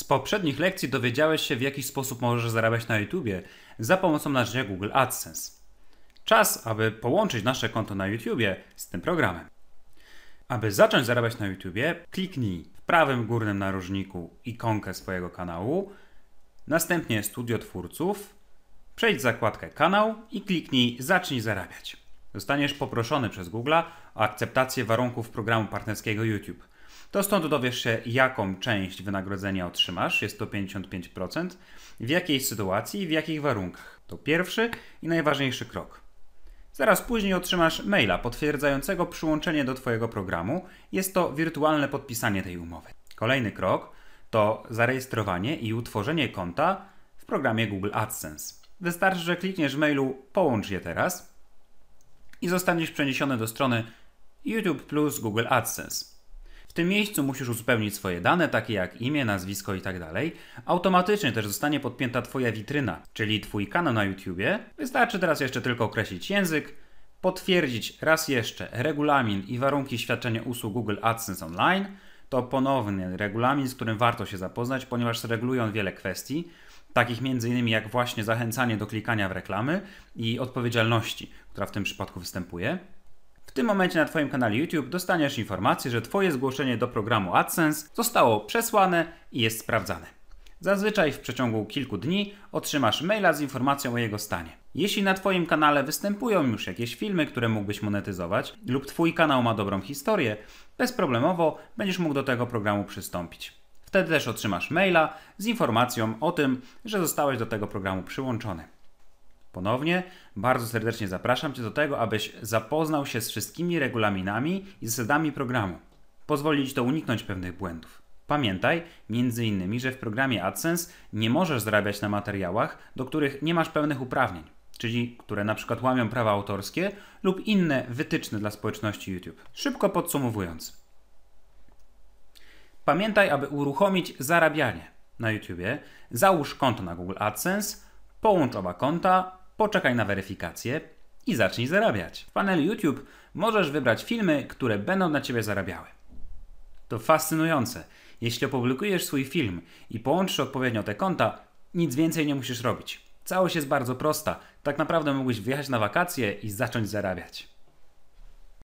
Z poprzednich lekcji dowiedziałeś się, w jaki sposób możesz zarabiać na YouTube za pomocą narzędzia Google AdSense. Czas, aby połączyć nasze konto na YouTube z tym programem. Aby zacząć zarabiać na YouTube, kliknij w prawym górnym narożniku ikonkę swojego kanału, następnie Studio Twórców, przejdź zakładkę Kanał i kliknij Zacznij zarabiać. Zostaniesz poproszony przez Google o akceptację warunków programu partnerskiego YouTube to stąd dowiesz się, jaką część wynagrodzenia otrzymasz, jest to 55%, w jakiej sytuacji, w jakich warunkach. To pierwszy i najważniejszy krok. Zaraz później otrzymasz maila potwierdzającego przyłączenie do Twojego programu. Jest to wirtualne podpisanie tej umowy. Kolejny krok to zarejestrowanie i utworzenie konta w programie Google AdSense. Wystarczy, że klikniesz w mailu Połącz je teraz i zostaniesz przeniesiony do strony YouTube plus Google AdSense. W tym miejscu musisz uzupełnić swoje dane, takie jak imię, nazwisko itd. Tak Automatycznie też zostanie podpięta Twoja witryna, czyli Twój kanał na YouTubie. Wystarczy teraz jeszcze tylko określić język, potwierdzić raz jeszcze regulamin i warunki świadczenia usług Google AdSense Online. To ponowny regulamin, z którym warto się zapoznać, ponieważ reguluje on wiele kwestii, takich m.in. jak właśnie zachęcanie do klikania w reklamy i odpowiedzialności, która w tym przypadku występuje tym momencie na Twoim kanale YouTube dostaniesz informację, że Twoje zgłoszenie do programu AdSense zostało przesłane i jest sprawdzane. Zazwyczaj w przeciągu kilku dni otrzymasz maila z informacją o jego stanie. Jeśli na Twoim kanale występują już jakieś filmy, które mógłbyś monetyzować, lub Twój kanał ma dobrą historię, bezproblemowo będziesz mógł do tego programu przystąpić. Wtedy też otrzymasz maila z informacją o tym, że zostałeś do tego programu przyłączony. Ponownie bardzo serdecznie zapraszam Cię do tego, abyś zapoznał się z wszystkimi regulaminami i zasadami programu. Pozwoli Ci to uniknąć pewnych błędów. Pamiętaj m.in., że w programie AdSense nie możesz zarabiać na materiałach, do których nie masz pełnych uprawnień, czyli które na przykład łamią prawa autorskie lub inne wytyczne dla społeczności YouTube. Szybko podsumowując. Pamiętaj, aby uruchomić zarabianie na YouTube. Załóż konto na Google AdSense, połącz oba konta poczekaj na weryfikację i zacznij zarabiać. W panelu YouTube możesz wybrać filmy, które będą na Ciebie zarabiały. To fascynujące. Jeśli opublikujesz swój film i połączysz odpowiednio te konta, nic więcej nie musisz robić. Całość jest bardzo prosta. Tak naprawdę mógłbyś wyjechać na wakacje i zacząć zarabiać.